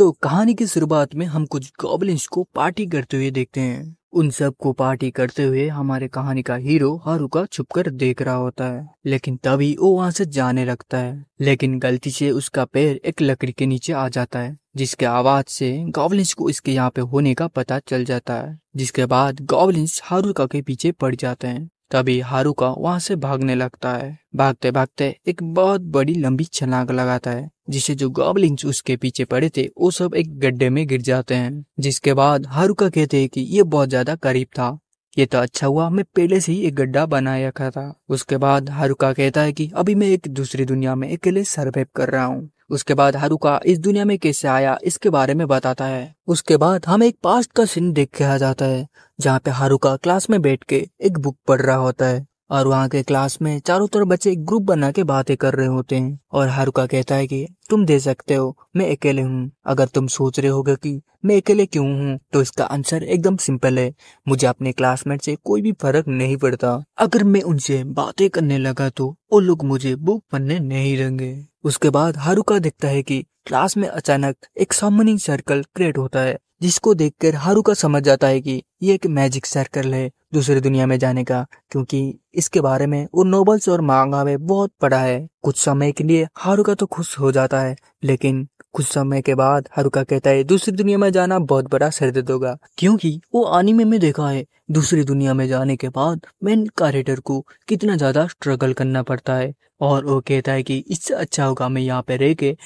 तो कहानी की शुरुआत में हम कुछ गॉबलिन्स को पार्टी करते हुए देखते हैं उन सब को पार्टी करते हुए हमारे कहानी का हीरो हारुका छुपकर देख रहा होता है लेकिन तभी वो वहां से जाने लगता है लेकिन गलती से उसका पैर एक लकड़ी के नीचे आ जाता है जिसके आवाज से गॉबलिन्स को इसके यहाँ पे होने का पता चल जाता है जिसके बाद गॉबलिन्स हारुका के पीछे पड़ जाते हैं तभी हारुका वहां से भागने लगता है भागते भागते एक बहुत बड़ी लंबी छलांग लगाता है जिसे जो गॉबलिंग्स उसके पीछे पड़े थे वो सब एक गड्ढे में गिर जाते हैं जिसके बाद हारुका कहते हैं कि ये बहुत ज्यादा करीब था ये तो अच्छा हुआ मैं पहले से ही एक गड्ढा बनाया रखा था उसके बाद हारुका कहता है कि अभी मैं एक दूसरी दुनिया में अकेले सर्वाइव कर रहा हूँ उसके बाद हरुका इस दुनिया में कैसे आया इसके बारे में बताता है उसके बाद हमें एक पास्ट का सीन देख के आ जाता है जहाँ पे हारुका क्लास में बैठ के एक बुक पढ़ रहा होता है और वहाँ के क्लास में चारों तरफ बच्चे एक ग्रुप बना के बातें कर रहे होते हैं और हारुका कहता है कि तुम दे सकते हो मैं अकेले हूँ अगर तुम सोच रहे होगे कि मैं अकेले क्यों हूँ तो इसका आंसर एकदम सिंपल है मुझे अपने क्लासमेट से कोई भी फर्क नहीं पड़ता अगर मैं उनसे बातें करने लगा तो वो लोग मुझे बुक पढ़ने नहीं रहेंगे उसके बाद हारुका देखता है कि क्लास में अचानक एक सामनिंग सर्कल क्रिएट होता है जिसको देखकर हारुका समझ जाता है कि ये एक मैजिक सर्कल है दूसरी दुनिया में जाने का क्योंकि इसके बारे में वो नोबल्स और मांगा में बहुत पड़ा है कुछ समय के लिए हारुका तो खुश हो जाता है लेकिन कुछ समय के बाद हारुका कहता है दूसरी दुनिया में जाना बहुत बड़ा सरदर्द होगा क्योंकि वो आने में देखा है दूसरी दुनिया में जाने के बाद मेन कैरेक्टर को कितना ज्यादा स्ट्रगल करना पड़ता है और वो कहता है कि इससे अच्छा होगा मैं यहाँ पे रह के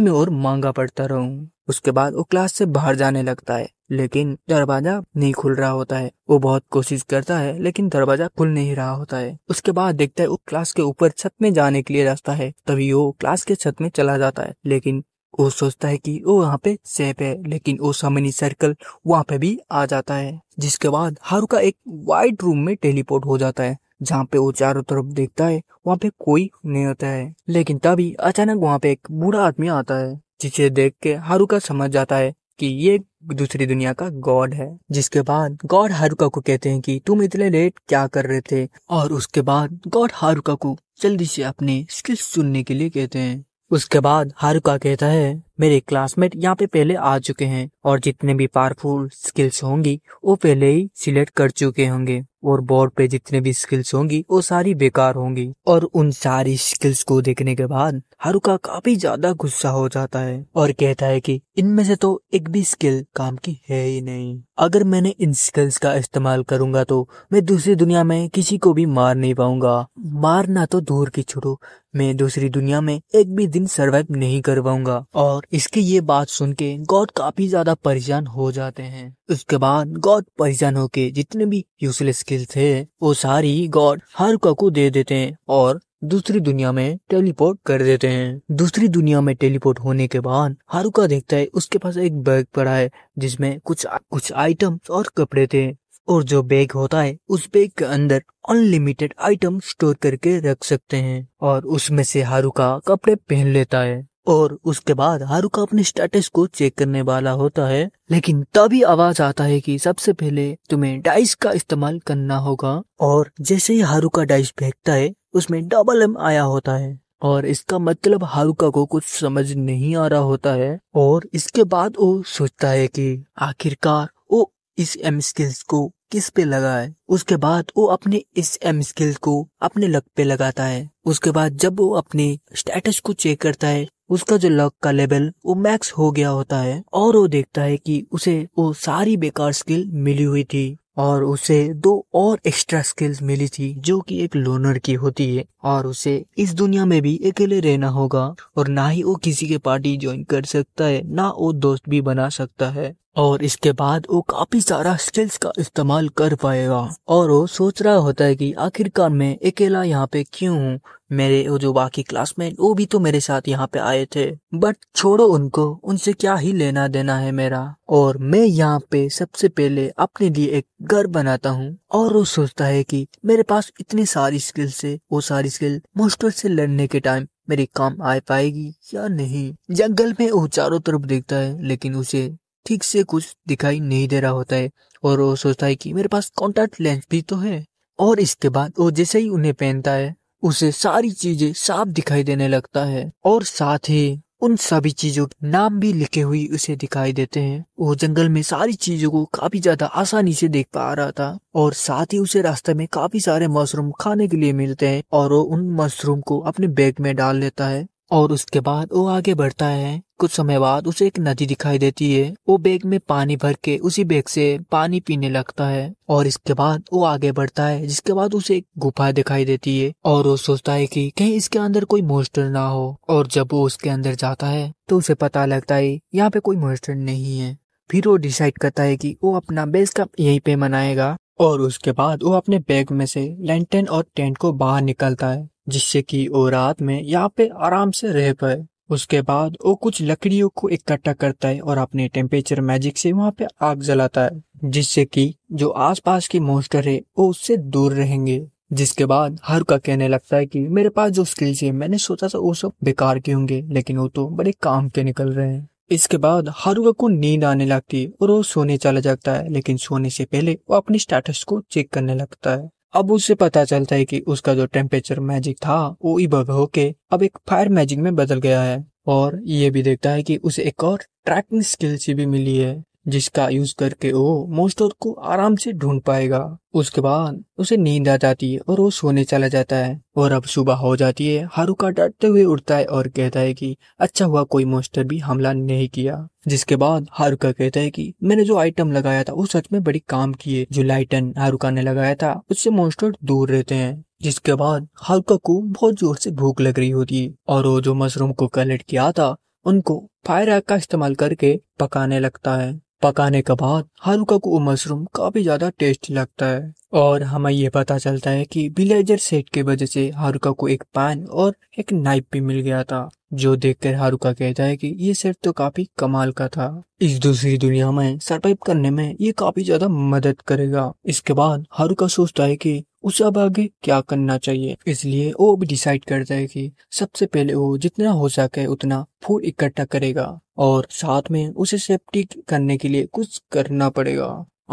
में और मांगा पड़ता रहूं उसके बाद वो क्लास से बाहर जाने लगता है लेकिन दरवाजा नहीं खुल रहा होता है वो बहुत कोशिश करता है लेकिन दरवाजा खुल नहीं रहा होता है उसके बाद देखता है वो क्लास के ऊपर छत में जाने के लिए रास्ता है तभी वो क्लास के छत में चला जाता है लेकिन वो सोचता है कि वो वहाँ पे सेफ है लेकिन वो समनी सर्कल वहाँ पे भी आ जाता है जिसके बाद हारुका एक वाइट रूम में टेलीपोर्ट हो जाता है जहाँ पे वो चारों तरफ देखता है वहाँ पे कोई नहीं होता है लेकिन तभी अचानक वहाँ पे एक बूढ़ा आदमी आता है जिसे देख के हारुका समझ जाता है कि ये दूसरी दुनिया का गॉड है जिसके बाद गॉड हारुका को कहते हैं कि तुम इतने लेट क्या कर रहे थे और उसके बाद गॉड हारुका को जल्दी से अपने स्किल्स सुनने के लिए कहते हैं उसके बाद हारुका कहता है मेरे क्लासमेट यहाँ पे पहले आ चुके हैं और जितने भी पावरफुल स्किल्स होंगी वो पहले ही सिलेक्ट कर चुके होंगे और बोर्ड पे जितने भी स्किल्स होंगी वो सारी बेकार होंगी और उन सारी स्किल्स को देखने के बाद हरुका काफी ज्यादा गुस्सा हो जाता है और कहता है कि इनमें से तो एक भी स्किल काम की है ही नहीं अगर मैंने इन स्किल्स का इस्तेमाल करूंगा तो मैं दूसरी दुनिया में किसी को भी मार नहीं पाऊंगा मारना तो दूर की छोड़ो मैं दूसरी दुनिया में एक भी दिन सर्वाइव नहीं करवाऊंगा और इसकी ये बात सुन के गॉड काफी ज्यादा परेशान हो जाते हैं उसके बाद गॉड परेशान होके जितने भी यूजलेस स्किल थे वो सारी गॉड हर को दे देते हैं और दूसरी दुनिया में टेलीपोर्ट कर देते हैं दूसरी दुनिया में टेलीपोर्ट होने के बाद हारुका देखता है उसके पास एक बैग पड़ा है जिसमें कुछ कुछ आइटम्स और कपड़े थे और जो बैग होता है उस बैग के अंदर अनलिमिटेड आइटम स्टोर करके रख सकते हैं और उसमें से हारुका कपड़े पहन लेता है और उसके बाद हारुका अपने स्टेटस को चेक करने वाला होता है लेकिन तभी आवाज आता है कि सबसे पहले तुम्हें डाइस का इस्तेमाल करना होगा और जैसे ही हारुका डाइस फेंकता है उसमें डबल एम आया होता है और इसका मतलब हारुका को कुछ समझ नहीं आ रहा होता है और इसके बाद वो सोचता है कि आखिरकार वो इस एम स्किल्स को किस पे लगा है उसके बाद वो अपने इस एम स्किल को अपने लक पे लगाता है उसके बाद जब वो अपने स्टेटस को चेक करता है उसका जो लक का लेवल वो मैक्स हो गया होता है और वो देखता है कि उसे वो सारी बेकार स्किल मिली हुई थी और उसे दो और एक्स्ट्रा स्किल्स मिली थी जो कि एक लोनर की होती है और उसे इस दुनिया में भी अकेले रहना होगा और ना ही वो किसी के पार्टी ज्वाइन कर सकता है ना वो दोस्त भी बना सकता है और इसके बाद वो काफी सारा स्किल्स का इस्तेमाल कर पाएगा और वो सोच रहा होता है कि आखिरकार मैं अकेला यहाँ पे क्यों हूँ मेरे जो बाकी क्लासमेट वो भी तो मेरे साथ यहाँ पे आए थे बट छोड़ो उनको उनसे क्या ही लेना देना है मेरा और मैं यहाँ पे सबसे पहले अपने लिए एक घर बनाता हूँ और वो सोचता है कि मेरे पास इतनी सारी स्किल से वो सारी स्किल मोस्टर से लड़ने के टाइम मेरे काम आ पाएगी या नहीं जंगल में वो चारों तरफ देखता है लेकिन उसे ठीक से कुछ दिखाई नहीं दे रहा होता है और वो सोचता है कि मेरे पास कॉन्टेक्ट लेंस भी तो है और इसके बाद वो जैसे ही उन्हें पहनता है उसे सारी चीजें साफ दिखाई देने लगता है और साथ ही उन सभी चीजों के नाम भी लिखे हुई उसे दिखाई देते हैं वो जंगल में सारी चीजों को काफी ज्यादा आसानी से देख पा रहा था और साथ ही उसे रास्ते में काफी सारे मशरूम खाने के लिए मिलते हैं और वो उन मशरूम को अपने बैग में डाल लेता है और उसके बाद वो आगे बढ़ता है कुछ समय बाद उसे एक नदी दिखाई देती है वो बैग में पानी भर के उसी बैग से पानी पीने लगता है और इसके बाद वो आगे बढ़ता है जिसके बाद उसे एक गुफा दिखाई देती है और वो सोचता है कि कहीं इसके अंदर कोई मोस्टर ना हो और जब वो उसके अंदर जाता है तो उसे पता लगता है यहाँ पे कोई मोस्टर नहीं है फिर वो डिसाइड करता है कि वो अपना बेस कप यहीं पे मनाएगा और उसके बाद वो अपने बैग में से लेंटन और टेंट को बाहर निकलता है जिससे कि वो रात में यहाँ पे आराम से रह पाए उसके बाद वो कुछ लकड़ियों को इकट्ठा करता है और अपने टेम्परेचर मैजिक से वहां पे आग जलाता है जिससे कि जो आसपास के मोस्टर है वो उससे दूर रहेंगे जिसके बाद हर का कहने लगता है कि मेरे पास जो स्किल्स है मैंने सोचा था वो सब बेकार के होंगे लेकिन वो तो बड़े काम के निकल रहे हैं इसके बाद हारुका को नींद आने लगती है और वो सोने चला जाता है लेकिन सोने से पहले वो अपने स्टेटस को चेक करने लगता है अब उससे पता चलता है कि उसका जो टेम्परेचर मैजिक था वो इब होके अब एक फायर मैजिक में बदल गया है और ये भी देखता है कि उसे एक और ट्रैकिंग स्किल भी मिली है जिसका यूज करके वो मोस्टर को आराम से ढूंढ पाएगा उसके बाद उसे नींद आ जाती है और वो सोने चला जाता है और अब सुबह हो जाती है हारुका डरते हुए उठता है और कहता है कि अच्छा हुआ कोई मोस्टर भी हमला नहीं किया जिसके बाद हारुका कहता है कि मैंने जो आइटम लगाया था वो सच में बड़ी काम किए जो लाइटन हारुका ने लगाया था उससे मोस्टर दूर रहते हैं जिसके बाद हारुका को बहुत जोर से भूख लग रही होती है और वो जो मशरूम को कलेक्ट किया था उनको फायर का इस्तेमाल करके पकाने लगता है पकाने के बाद हल्का को मशरूम काफी ज्यादा टेस्टी लगता है और हमें ये पता चलता है कि बिलेजर सेट की वजह से हारुका को एक पैन और एक नाइफ भी मिल गया था जो देखकर हारुका कहता है कि ये सेट तो काफी कमाल का था इस दूसरी दुनिया में सरवाइव करने में ये काफी ज्यादा मदद करेगा इसके बाद हारुका सोचता है कि उसे अब आगे क्या करना चाहिए इसलिए वो भी डिसाइड करता है कि सबसे पहले वो जितना हो सके उतना फूड इकट्ठा करेगा और साथ में उसे सेफ्टी करने के लिए कुछ करना पड़ेगा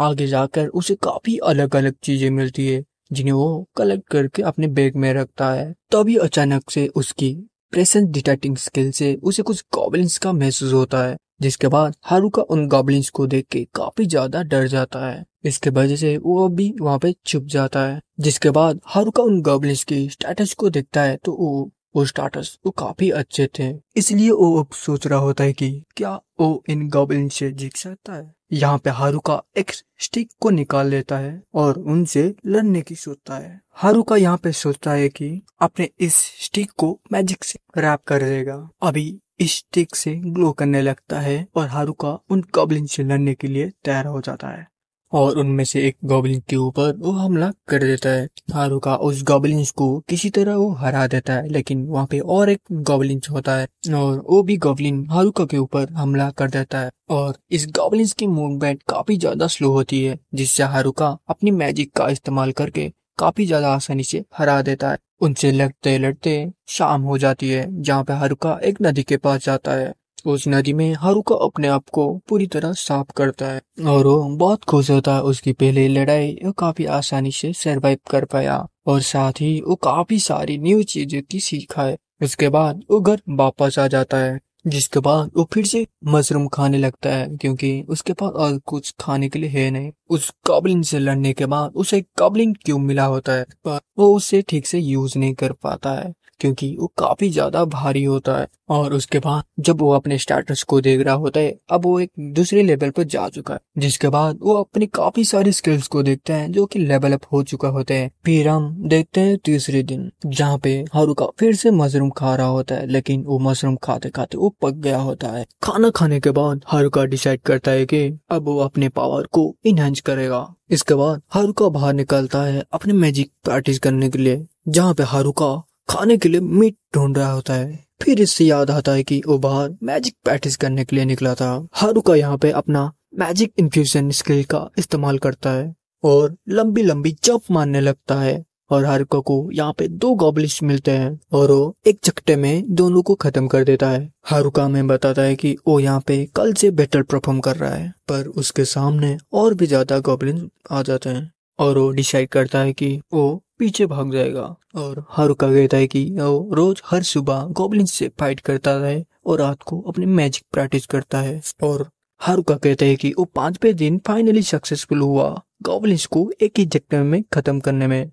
आगे जाकर उसे काफी अलग अलग चीजें मिलती है जिन्हें वो कलेक्ट करके अपने बैग में रखता है तभी अचानक से उसकी प्रेजेंस डिटेक्टिंग स्किल से उसे कुछ गॉबलिंस का महसूस होता है जिसके बाद हारूका उन गॉबलिंस को देख के काफी ज्यादा डर जाता है इसके वजह से वो भी वहाँ पे छुप जाता है जिसके बाद हारूका उन गॉबलिंस की स्टेटस को देखता है तो वो वो स्टार्टर्स वो तो काफी अच्छे थे इसलिए वो अब सोच रहा होता है कि क्या वो इन गॉबलिन से जीत सकता है यहाँ पे हारुका एक स्टिक को निकाल लेता है और उनसे लड़ने की सोचता है हारुका यहाँ पे सोचता है कि अपने इस स्टिक को मैजिक से रैप कर देगा अभी इस स्टिक से ग्लो करने लगता है और हारुका उन गॉबलिन से लड़ने के लिए तैयार हो जाता है और उनमें से एक गोबलिन के ऊपर वो हमला कर देता है हारुका उस गोबलिन को किसी तरह वो हरा देता है लेकिन वहाँ पे और एक गोबलिन होता है और वो भी गोबलिन हारुका के ऊपर हमला कर देता है और इस गोबलिन की मूवमेंट काफी ज्यादा स्लो होती है जिससे हारुका अपनी मैजिक का इस्तेमाल करके काफी ज्यादा आसानी से हरा देता है उनसे लड़ते लड़ते शाम हो जाती है जहाँ पे हारुका एक नदी के पास जाता है एक्सपोज नदी में हारुका अपने आप को पूरी तरह साफ करता है और वो बहुत खुश होता है उसकी पहले लड़ाई वो काफी आसानी से सरवाइव कर पाया और साथ ही वो काफी सारी न्यू चीजों की सीखा है उसके बाद वो घर वापस आ जाता है जिसके बाद वो फिर से मशरूम खाने लगता है क्योंकि उसके पास और कुछ खाने के लिए है नहीं उस कॉबलिन से लड़ने के बाद उसे कॉबलिन क्यूब मिला होता है पर वो उसे ठीक से यूज नहीं कर पाता है क्योंकि वो काफी ज्यादा भारी होता है और उसके बाद जब वो अपने स्टेटस को देख रहा होता है अब वो एक दूसरे लेवल पर जा चुका है जिसके बाद वो अपनी काफी सारी स्किल्स को देखते हैं जो कि लेवल अप हो चुका होता है फिर हम देखते हैं तीसरे दिन जहाँ पे हारुका फिर से मशरूम खा रहा होता है लेकिन वो मशरूम खाते खाते वो पक गया होता है खाना खाने के बाद हारुका डिसाइड करता है की अब वो अपने पावर को इनहेंस करेगा इसके बाद हारुका बाहर निकलता है अपने मैजिक प्रैक्टिस करने के लिए जहाँ पे हारुका खाने के लिए मीट ढूंढ रहा होता है फिर इससे याद आता है कि वो बाहर मैजिक प्रैक्टिस करने के लिए निकला था हारुका यहाँ पे अपना मैजिक इन्फ्यूजन स्किल का इस्तेमाल करता है और लंबी लंबी जंप मारने लगता है और हारुका को यहाँ पे दो गॉबलिस्ट मिलते हैं और वो एक चकटे में दोनों को खत्म कर देता है हारुका में बताता है कि वो यहाँ पे कल से बेटर परफॉर्म कर रहा है पर उसके सामने और भी ज्यादा गॉबलिन आ जाते हैं और वो डिसाइड करता है कि वो पीछे भाग जाएगा और हारुका कहता है कि वो रोज हर सुबह गोबलिन से फाइट करता है और रात को अपने मैजिक प्रैक्टिस करता है और हारुका कहता है कि वो पांचवे दिन फाइनली सक्सेसफुल हुआ गोबलिन को एक ही झटके में खत्म करने में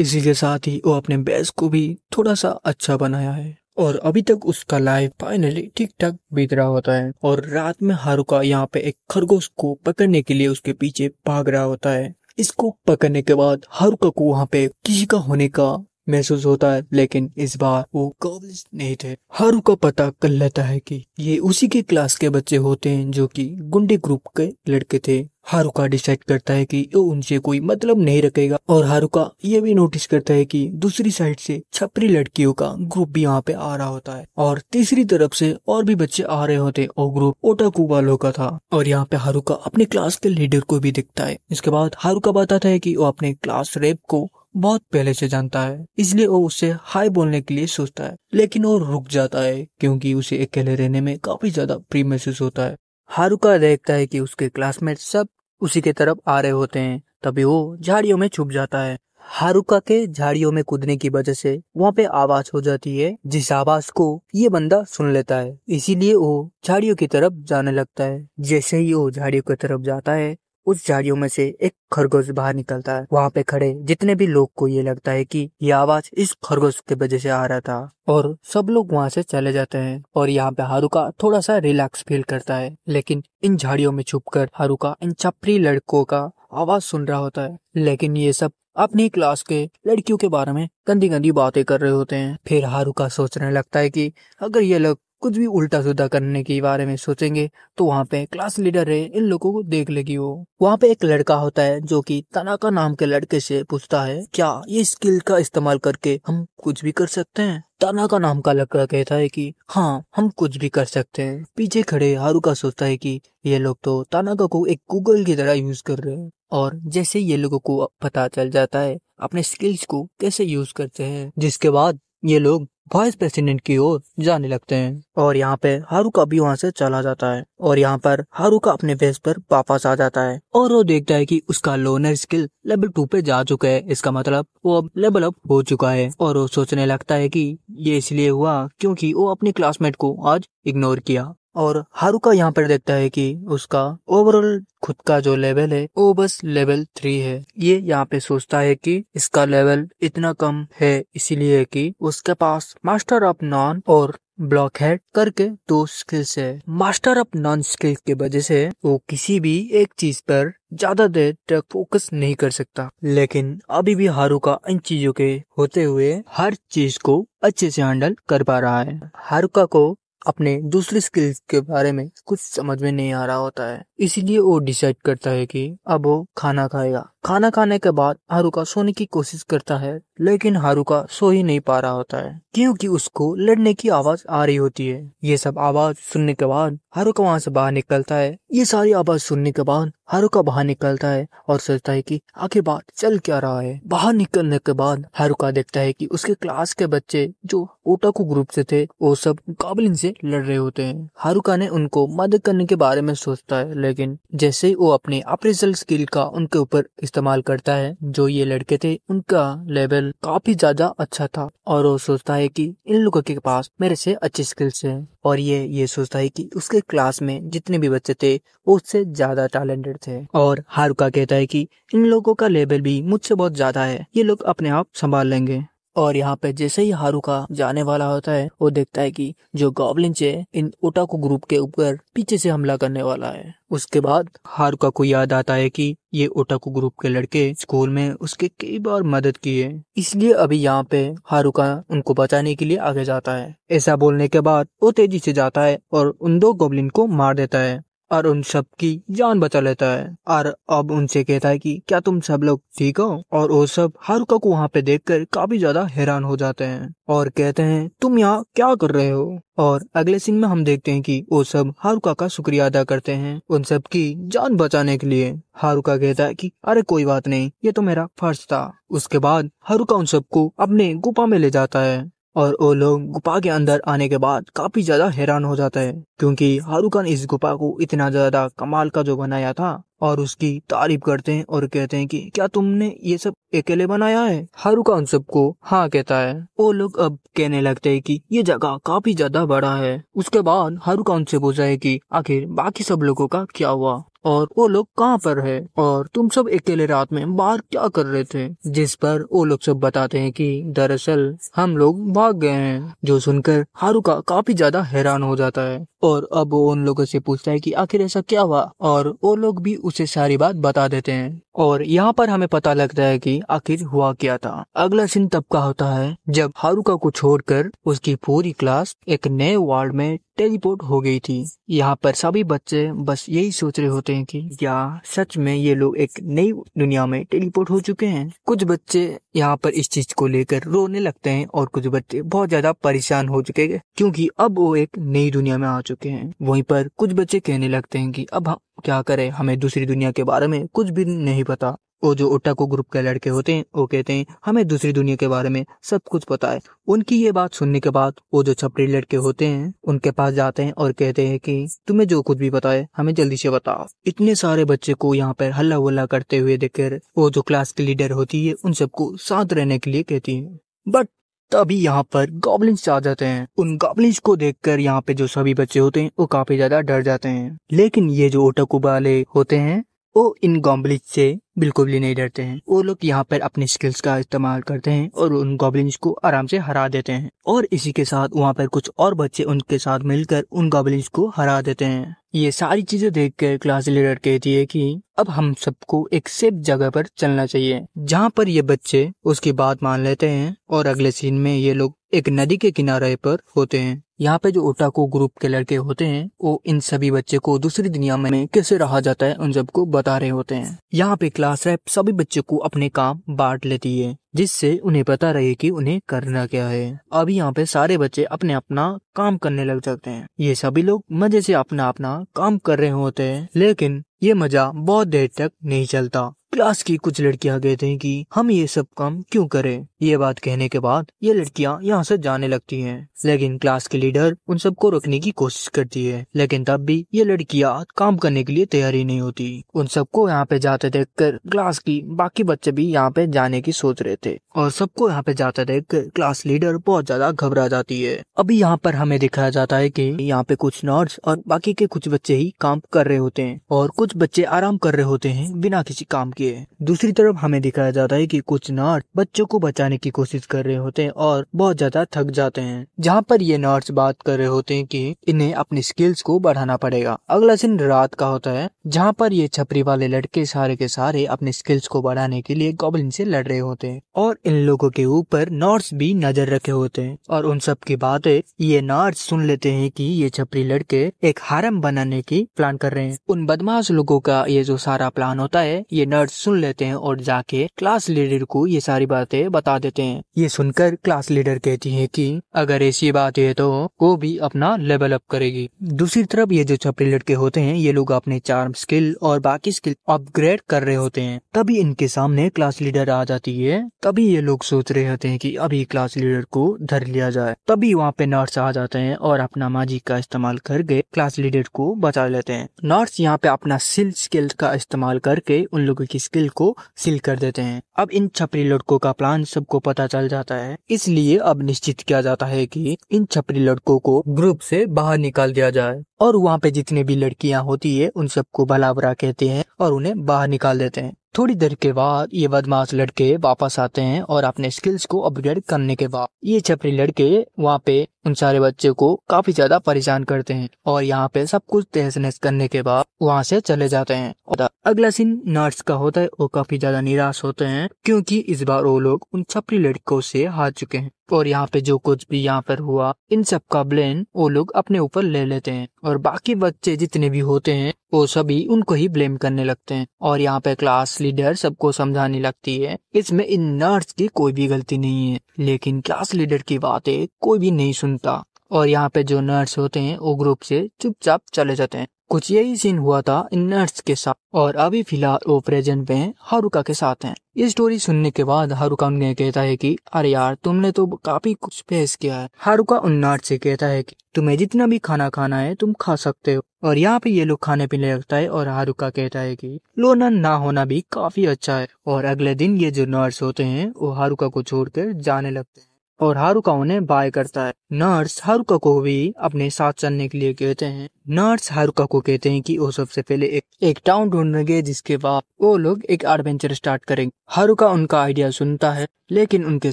इसी के साथ ही वो अपने बेस को भी थोड़ा सा अच्छा बनाया है और अभी तक उसका लाइफ फाइनली ठीक ठाक बीत रहा होता है और रात में हारुका यहाँ पे एक खरगोश को पकड़ने के लिए उसके पीछे भाग रहा होता है इसको पकड़ने के बाद हर का वहां पे किसी का होने का महसूस होता है लेकिन इस बार वो काबिज नहीं थे हारू का पता कर लेता है कि ये उसी के क्लास के बच्चे होते हैं जो कि गुंडे ग्रुप के लड़के थे हारुका डिसाइड करता है कि वो उनसे कोई मतलब नहीं रखेगा और हारुका ये भी नोटिस करता है कि दूसरी साइड से छपरी लड़कियों का ग्रुप भी यहाँ पे आ रहा होता है और तीसरी तरफ से और भी बच्चे आ रहे होते और ग्रुप ओटाकू वालों का था और यहाँ पे हारुका अपने क्लास के लीडर को भी दिखता है इसके बाद हारुका बताता है की वो अपने क्लास रेप को बहुत पहले से जानता है इसलिए वो उसे हाय बोलने के लिए सोचता है लेकिन वो रुक जाता है क्योंकि उसे अकेले रहने में काफी ज्यादा प्री महसूस होता है हारुका देखता है कि उसके क्लासमेट सब उसी के तरफ आ रहे होते हैं तभी वो झाड़ियों में छुप जाता है हारुका के झाड़ियों में कूदने की वजह से वहाँ पे आवाज हो जाती है जिस आवाज को ये बंदा सुन लेता है इसीलिए वो झाड़ियों की तरफ जाने लगता है जैसे ही वो झाड़ियों की तरफ जाता है उस झाड़ियों में से एक खरगोश बाहर निकलता है वहाँ पे खड़े जितने भी लोग को ये लगता है कि ये आवाज इस खरगोश के वजह से आ रहा था और सब लोग वहाँ से चले जाते हैं और यहाँ पे हारुका थोड़ा सा रिलैक्स फील करता है लेकिन इन झाड़ियों में छुपकर हारुका इन चपरी लड़कों का आवाज सुन रहा होता है लेकिन ये सब अपनी क्लास के लड़कियों के बारे में गंदी गंदी बातें कर रहे होते हैं फिर हारुका सोचने लगता है कि अगर ये लोग कुछ भी उल्टा सुधा करने के बारे में सोचेंगे तो वहाँ पे क्लास लीडर है इन लोगों को देख लेगी वो वहाँ पे एक लड़का होता है जो कि तनाका नाम के लड़के से पूछता है क्या ये स्किल का इस्तेमाल करके हम कुछ भी कर सकते हैं तानाका नाम का लड़का कहता है कि हाँ हम कुछ भी कर सकते हैं पीछे खड़े का सोचता है कि ये लोग तो तानाका को एक गूगल की तरह यूज कर रहे हैं और जैसे ये लोगों को पता चल जाता है अपने स्किल्स को कैसे यूज करते हैं जिसके बाद ये लोग वाइस प्रेसिडेंट की ओर जाने लगते हैं और यहाँ पे हारूका भी वहाँ से चला जाता है और यहाँ पर हारूका अपने बेस पर वापस आ जाता है और वो देखता है कि उसका लोनर स्किल लेवल टू पे जा चुका है इसका मतलब वो अब लेवल अप हो चुका है और वो सोचने लगता है कि ये इसलिए हुआ क्योंकि वो अपने क्लासमेट को आज इग्नोर किया और हारुका यहाँ पर देखता है कि उसका ओवरऑल खुद का जो लेवल है वो बस लेवल थ्री है ये यहाँ पे सोचता है कि इसका लेवल इतना कम है इसीलिए कि उसके पास मास्टर ऑफ नॉन और ब्लॉक हेड करके दो स्किल्स है मास्टर ऑफ नॉन स्किल के वजह से वो किसी भी एक चीज पर ज्यादा देर तक फोकस नहीं कर सकता लेकिन अभी भी हारुका इन चीजों के होते हुए हर चीज को अच्छे से हैंडल कर पा रहा है हारुका को अपने दूसरी स्किल्स के बारे में कुछ समझ में नहीं आ रहा होता है इसलिए वो डिसाइड करता है कि अब वो खाना खाएगा खाना खाने के बाद हारुका सोने की कोशिश करता है लेकिन हारुका सो ही नहीं पा रहा होता है क्योंकि उसको लड़ने की आवाज आ रही होती है ये सब आवाज सुनने के बाद हारुका वहाँ से बाहर निकलता है ये सारी आवाज सुनने के बाद हारुका बाहर निकलता है और सोचता है कि आखिर बात चल क्या रहा है बाहर निकलने के बाद हारुका देखता है कि उसके क्लास के बच्चे जो ओटाकू ग्रुप से थे वो सब काबलिन से लड़ रहे होते हैं हारुका ने उनको मदद करने के बारे में सोचता है लेकिन जैसे ही वो अपने अप्रेजल स्किल का उनके ऊपर इस्तेमाल करता है जो ये लड़के थे उनका लेवल काफी ज्यादा अच्छा था और वो सोचता है कि इन लोगों के पास मेरे से अच्छी स्किल्स है और ये ये सोचता है कि उसके क्लास में जितने भी बच्चे थे वो उससे ज्यादा टैलेंटेड थे और हारुका कहता है कि इन लोगों का लेवल भी मुझसे बहुत ज्यादा है ये लोग अपने आप संभाल लेंगे और यहाँ पे जैसे ही हारुका जाने वाला होता है वो देखता है कि जो गॉबलिन है इन ओटाको ग्रुप के ऊपर पीछे से हमला करने वाला है उसके बाद हारुका को याद आता है कि ये ओटाकू ग्रुप के लड़के स्कूल में उसके कई बार मदद की है इसलिए अभी यहाँ पे हारुका उनको बचाने के लिए आगे जाता है ऐसा बोलने के बाद वो तेजी से जाता है और उन दो गोबलिन को मार देता है और उन सब की जान बचा लेता है और अब उनसे कहता है कि क्या तुम सब लोग ठीक हो और वो सब हारुका को वहाँ पे देखकर काफी ज्यादा हैरान हो जाते हैं और कहते हैं तुम यहाँ क्या कर रहे हो और अगले सीन में हम देखते हैं कि वो सब हारुका का शुक्रिया अदा करते हैं उन सब की जान बचाने के लिए हारुका कहता है कि अरे कोई बात नहीं ये तो मेरा फर्ज था उसके बाद हारुका उन सबको अपने गुफा में ले जाता है और वो लोग गुफा के अंदर आने के बाद काफी ज्यादा हैरान हो जाते हैं क्योंकि हारूकान इस गुफा को इतना ज्यादा कमाल का जो बनाया था और उसकी तारीफ करते हैं और कहते हैं कि क्या तुमने ये सब अकेले बनाया है हारूकान सबको हाँ कहता है वो लोग अब कहने लगते हैं कि ये जगह काफी ज्यादा बड़ा है उसके बाद हारूकान से पूछा है कि आखिर बाकी सब लोगों का क्या हुआ और वो लोग कहाँ पर है और तुम सब अकेले रात में बाहर क्या कर रहे थे जिस पर वो लोग सब बताते हैं कि दरअसल हम लोग भाग गए हैं जो सुनकर हारुका काफी ज्यादा हैरान हो जाता है और अब वो उन लोगों से पूछता है कि आखिर ऐसा क्या हुआ और वो लोग भी उसे सारी बात बता देते हैं और यहाँ पर हमें पता लगता है कि आखिर हुआ क्या था अगला सीन तब का होता है जब हारुका को छोड़कर उसकी पूरी क्लास एक नए वार्ड में टेलीपोर्ट हो गई थी यहाँ पर सभी बच्चे बस यही सोच रहे होते हैं कि क्या सच में ये लोग एक नई दुनिया में टेलीपोर्ट हो चुके हैं कुछ बच्चे यहाँ पर इस चीज को लेकर रोने लगते हैं और कुछ बच्चे बहुत ज्यादा परेशान हो चुके हैं क्योंकि अब वो एक नई दुनिया में आ चुके हैं वहीं पर कुछ बच्चे कहने लगते हैं कि अब हम क्या करें हमें दूसरी दुनिया के बारे में कुछ भी नहीं पता वो जो ओटाको ग्रुप के लड़के होते हैं वो कहते हैं हमें दूसरी दुनिया के बारे में सब कुछ पता है उनकी ये बात सुनने के बाद वो जो छपड़ी लड़के होते हैं उनके पास जाते हैं और कहते हैं कि तुम्हें जो कुछ भी पता है हमें जल्दी से बताओ इतने सारे बच्चे को यहाँ पर हल्ला वल्ला करते हुए देखकर वो जो क्लास की लीडर होती है उन सबको साथ रहने के लिए कहती है बट तभी यहाँ पर गॉबलिंस आ जाते हैं उन गॉबलिंस को देखकर यहाँ पे जो सभी बच्चे होते हैं वो काफी ज्यादा डर जाते हैं लेकिन ये जो ओटाकू वाले होते हैं ओ इन गोम्बलिच से बिल्कुल भी नहीं डरते हैं वो लोग यहाँ पर अपने स्किल्स का इस्तेमाल करते हैं और उन गॉबलिन को आराम से हरा देते हैं और इसी के साथ वहाँ पर कुछ और बच्चे उनके साथ मिलकर उन गॉबलिन को हरा देते हैं ये सारी चीजें कर क्लास लीडर कहती है कि अब हम सबको एक सेफ जगह पर चलना चाहिए जहाँ पर ये बच्चे उसकी बात मान लेते हैं और अगले सीन में ये लोग एक नदी के किनारे पर होते हैं यहाँ पे जो ओटाको ग्रुप के लड़के होते हैं वो इन सभी बच्चे को दूसरी दुनिया में कैसे रहा जाता है उन सबको बता रहे होते हैं यहाँ पे क्लास क्लास रैप सभी बच्चों को अपने काम बांट लेती है जिससे उन्हें पता रहे कि उन्हें करना क्या है अब यहाँ पे सारे बच्चे अपने अपना काम करने लग जाते हैं ये सभी लोग मजे से अपना अपना काम कर रहे होते हैं लेकिन ये मजा बहुत देर तक नहीं चलता क्लास की कुछ लड़कियां कहते हैं कि हम ये सब काम क्यों करें ये बात कहने के बाद ये लड़कियां यहाँ से जाने लगती हैं लेकिन क्लास के लीडर उन सबको रोकने की कोशिश करती है लेकिन तब भी ये लड़कियां काम करने के लिए तैयारी नहीं होती उन सबको यहाँ पे जाते देख कर क्लास की बाकी बच्चे भी यहाँ पे जाने की सोच रहे थे और सबको यहाँ पे जाते देख कर क्लास लीडर बहुत ज्यादा घबरा जाती है अभी यहाँ पर हमें दिखाया जाता है की यहाँ पे कुछ नर्स और बाकी के कुछ बच्चे ही काम कर रहे होते हैं और कुछ बच्चे आराम कर रहे होते हैं बिना किसी काम के दूसरी तरफ हमें दिखाया जाता है की कुछ नर्स बच्चों को बचाने जाने की कोशिश कर रहे होते हैं और बहुत ज्यादा थक जाते हैं जहाँ पर ये नर्स बात कर रहे होते हैं कि इन्हें अपने स्किल्स को बढ़ाना पड़ेगा अगला दिन रात का होता है जहाँ पर ये छपरी वाले लड़के सारे के सारे अपने स्किल्स को बढ़ाने के लिए गोबलिन से लड़ रहे होते हैं और इन लोगों के ऊपर नर्स भी नजर रखे होते हैं और उन सब की बातें ये नर्स सुन लेते हैं कि ये छपरी लड़के एक हारम बनाने की प्लान कर रहे हैं उन बदमाश लोगों का ये जो सारा प्लान होता है ये नर्स सुन लेते हैं और जाके क्लास लीडर को ये सारी बातें बता बता देते हैं ये सुनकर क्लास लीडर कहती है कि अगर ऐसी बात है तो वो भी अपना लेवल अप करेगी दूसरी तरफ ये जो छपरी लड़के होते हैं ये लोग अपने चार्म स्किल और बाकी स्किल अपग्रेड कर रहे होते हैं तभी इनके सामने क्लास लीडर आ जाती है तभी ये लोग सोच रहे होते हैं कि अभी क्लास लीडर को धर लिया जाए तभी वहाँ पे नर्स आ जाते हैं और अपना माजिक का इस्तेमाल करके क्लास लीडर को बचा लेते हैं नर्स यहाँ पे अपना सिल स्किल का इस्तेमाल करके उन लोगों की स्किल को सिल कर देते हैं अब इन छपरी लड़कों का प्लान सब को पता चल जाता है इसलिए अब निश्चित किया जाता है कि इन छपरी लड़कों को ग्रुप से बाहर निकाल दिया जाए और वहाँ पे जितने भी लड़कियां होती है उन सबको भला बुरा कहते हैं और उन्हें बाहर निकाल देते हैं थोड़ी देर के बाद ये बदमाश लड़के वापस आते हैं और अपने स्किल्स को अपग्रेड करने के बाद ये छपरी लड़के वहाँ पे उन सारे बच्चे को काफी ज्यादा परेशान करते हैं और यहाँ पे सब कुछ तहस नहस करने के बाद वहाँ से चले जाते हैं और अगला सीन नर्स का होता है वो काफी ज्यादा निराश होते हैं क्योंकि इस बार वो लोग उन छपरी लड़कों से हार चुके हैं और यहाँ पे जो कुछ भी यहाँ पर हुआ इन सब का ब्लेम वो लोग अपने ऊपर ले लेते हैं और बाकी बच्चे जितने भी होते हैं वो सभी उनको ही ब्लेम करने लगते हैं और यहाँ पे क्लास लीडर सबको समझाने लगती है इसमें इन नर्स की कोई भी गलती नहीं है लेकिन क्लास लीडर की बातें कोई भी नहीं सुनता और यहाँ पे जो नर्स होते हैं वो ग्रुप से चुपचाप चले जाते हैं कुछ यही सीन हुआ था इन नर्स के साथ और अभी फिलहाल वो प्रेजेंट में हारुका के साथ हैं ये स्टोरी सुनने के बाद हारुका उन्हें कहता है कि अरे यार तुमने तो काफी कुछ फेस किया है हारुका उन नर्स से कहता है कि तुम्हें जितना भी खाना खाना है तुम खा सकते हो और यहाँ पे ये लोग खाने पीने लगता है और हारुका कहता है कि लोनन ना होना भी काफी अच्छा है और अगले दिन ये जो नर्स होते हैं वो हारुका को छोड़कर जाने लगते हैं और हारुका उन्हें बाय करता है नर्स हारुका को भी अपने साथ चलने के लिए कहते हैं नर्स हारुका को कहते हैं कि वो सबसे पहले एक एक टाउन ढूंढेंगे जिसके बाद वो लोग एक एडवेंचर स्टार्ट करेंगे हारुका उनका आइडिया सुनता है लेकिन उनके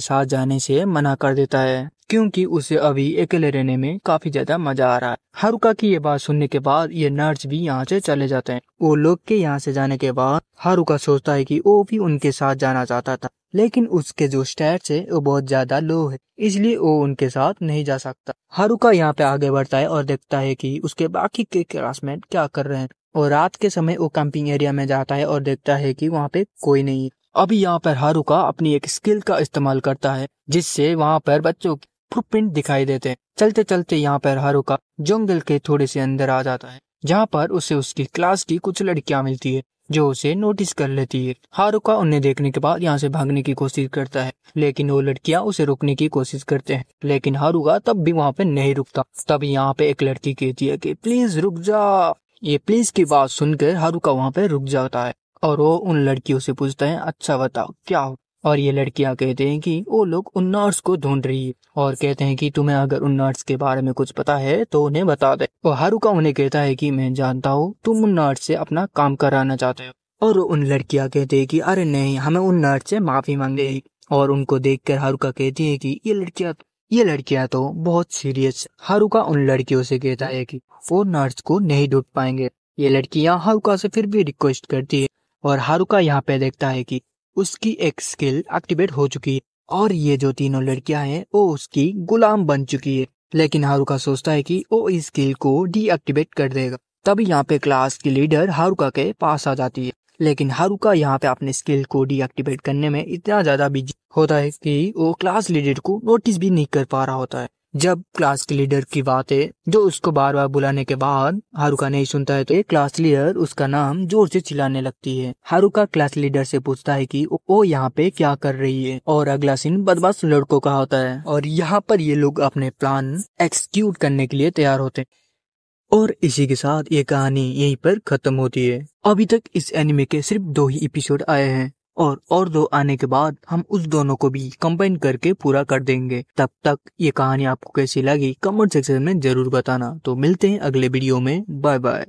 साथ जाने से मना कर देता है क्योंकि उसे अभी अकेले रहने में काफी ज्यादा मजा आ रहा है हारुका की ये बात सुनने के बाद ये नर्स भी यहाँ से चले जाते हैं वो लोग के यहाँ से जाने के बाद हारुका सोचता है कि वो भी उनके साथ जाना चाहता था लेकिन उसके जो स्टैट्स है वो बहुत ज्यादा लो है इसलिए वो उनके साथ नहीं जा सकता हारुका यहाँ पे आगे बढ़ता है और देखता है कि उसके बाकी के क्लासमेट क्या कर रहे हैं और रात के समय वो कैंपिंग एरिया में जाता है और देखता है कि वहाँ पे कोई नहीं अभी यहाँ पर हारुका अपनी एक स्किल का इस्तेमाल करता है जिससे वहाँ पर बच्चों के फुटप्रिंट दिखाई देते हैं चलते चलते यहाँ पर हारुका जंगल के थोड़े से अंदर आ जाता है जहाँ पर उसे उसकी क्लास की कुछ लड़कियां मिलती है जो उसे नोटिस कर लेती है हारुका उन्हें देखने के बाद यहाँ से भागने की कोशिश करता है लेकिन वो लड़कियाँ उसे रोकने की कोशिश करते हैं लेकिन हारुका तब भी वहाँ पे नहीं रुकता तब यहाँ पे एक लड़की कहती है कि प्लीज रुक जा ये प्लीज की बात सुनकर हारुका वहाँ पे रुक जाता है और वो उन लड़कियों से पूछता है अच्छा बताओ क्या हो और ये लड़कियां कहते हैं कि वो लोग उन नर्स को ढूंढ रही है और कहते हैं कि तुम्हें अगर उन नर्स के बारे में कुछ पता है तो उन्हें बता दे और हारुका उन्हें कहता है कि मैं जानता हूँ तुम उन से अपना काम कराना चाहते हो और उन लड़कियां कहती है कि अरे नहीं हमें उन नर्स से माफी मांगनी और उनको देख कर हारुका कहती है कि ये लड़कियां ये लड़कियां तो बहुत सीरियस हारुका उन लड़कियों से कहता है कि वो नर्स को नहीं ढूंढ पाएंगे ये लड़कियां हारुका से फिर भी रिक्वेस्ट करती है और हारुका यहाँ पे देखता है कि उसकी एक स्किल एक्टिवेट हो चुकी है और ये जो तीनों लड़कियां हैं वो उसकी गुलाम बन चुकी है लेकिन हारुका सोचता है कि वो इस स्किल को डीएक्टिवेट कर देगा तभी यहाँ पे क्लास की लीडर हारुका के पास आ जाती है लेकिन हारुका यहाँ पे अपने स्किल को डीएक्टिवेट करने में इतना ज्यादा बिजी होता है कि वो क्लास लीडर को नोटिस भी नहीं कर पा रहा होता है जब क्लास के लीडर की बात है जो उसको बार बार बुलाने के बाद हारुका नहीं सुनता है तो एक क्लास लीडर उसका नाम जोर से चिल्लाने लगती है हारुका क्लास लीडर से पूछता है कि वो यहाँ पे क्या कर रही है और अगला सीन बदमाश लड़कों का होता है और यहाँ पर ये लोग अपने प्लान एक्सक्यूट करने के लिए तैयार होते हैं और इसी के साथ ये कहानी यहीं पर खत्म होती है अभी तक इस एनिमे के सिर्फ दो ही एपिसोड आए हैं और और दो आने के बाद हम उस दोनों को भी कंबाइन करके पूरा कर देंगे तब तक ये कहानी आपको कैसी लगी कमेंट सेक्शन में जरूर बताना तो मिलते हैं अगले वीडियो में बाय बाय